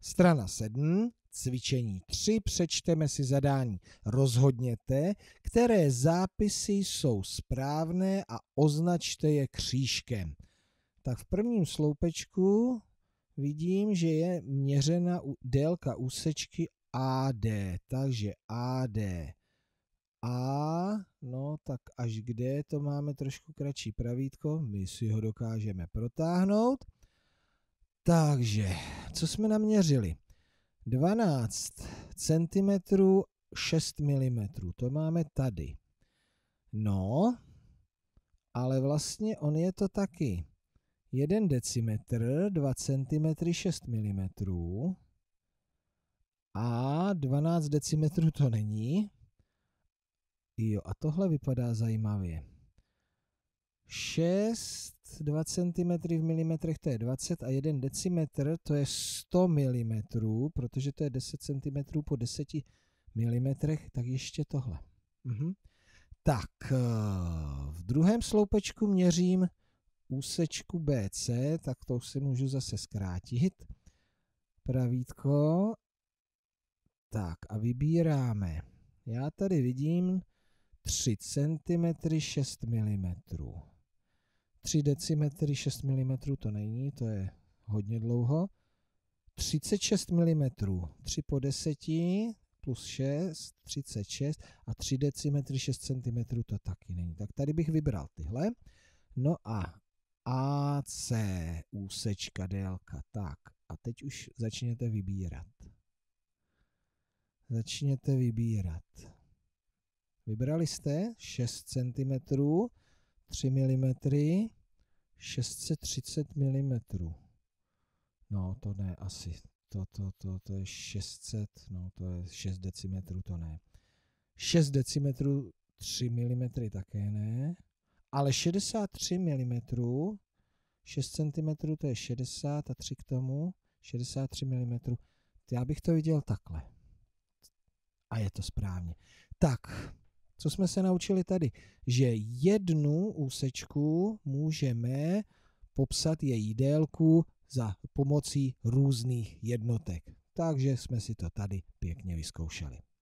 Strana 7, cvičení 3, přečteme si zadání. Rozhodněte, které zápisy jsou správné a označte je křížkem. Tak v prvním sloupečku vidím, že je měřena délka úsečky AD, takže AD. A, no tak až kde, to máme trošku kratší pravítko, my si ho dokážeme protáhnout. Takže co jsme naměřili? 12 cm 6 mm. To máme tady. No, ale vlastně on je to taky 1 decimetr, 2 cm, 6 mm. A 12 decimetrů to není. Jo, a tohle vypadá zajímavě. 6 2 cm v milimetrech, to je 20 a 1 decimetr, to je 100 mm, protože to je 10 cm po 10 mm, tak ještě tohle. Mhm. Tak, eh, v druhém sloupečku měřím úsečku BC, tak to si můžu zase zkrátit. Pravítko. Tak a vybíráme. Já tady vidím 3 cm 6 mm. 3 decimetry 6 mm to není, to je hodně dlouho. 36 mm, 3 po 10 plus 6, 36 a 3 decimetry 6 cm to taky není. Tak tady bych vybral tyhle. No a AC úsečka délka. Tak a teď už začněte vybírat. Začněte vybírat. Vybrali jste 6 cm, 3 mm, 630 mm. No, to ne asi. To, to, to, to je 600, no to je 6 decimetrů, to ne. 6 decimetrů 3 mm také ne, ale 63 mm, 6 cm to je 60 a 3 k tomu, 63 mm. Já bych to viděl takhle. A je to správně. Tak, co jsme se naučili tady? Že jednu úsečku můžeme popsat její délku za pomocí různých jednotek. Takže jsme si to tady pěkně vyzkoušeli.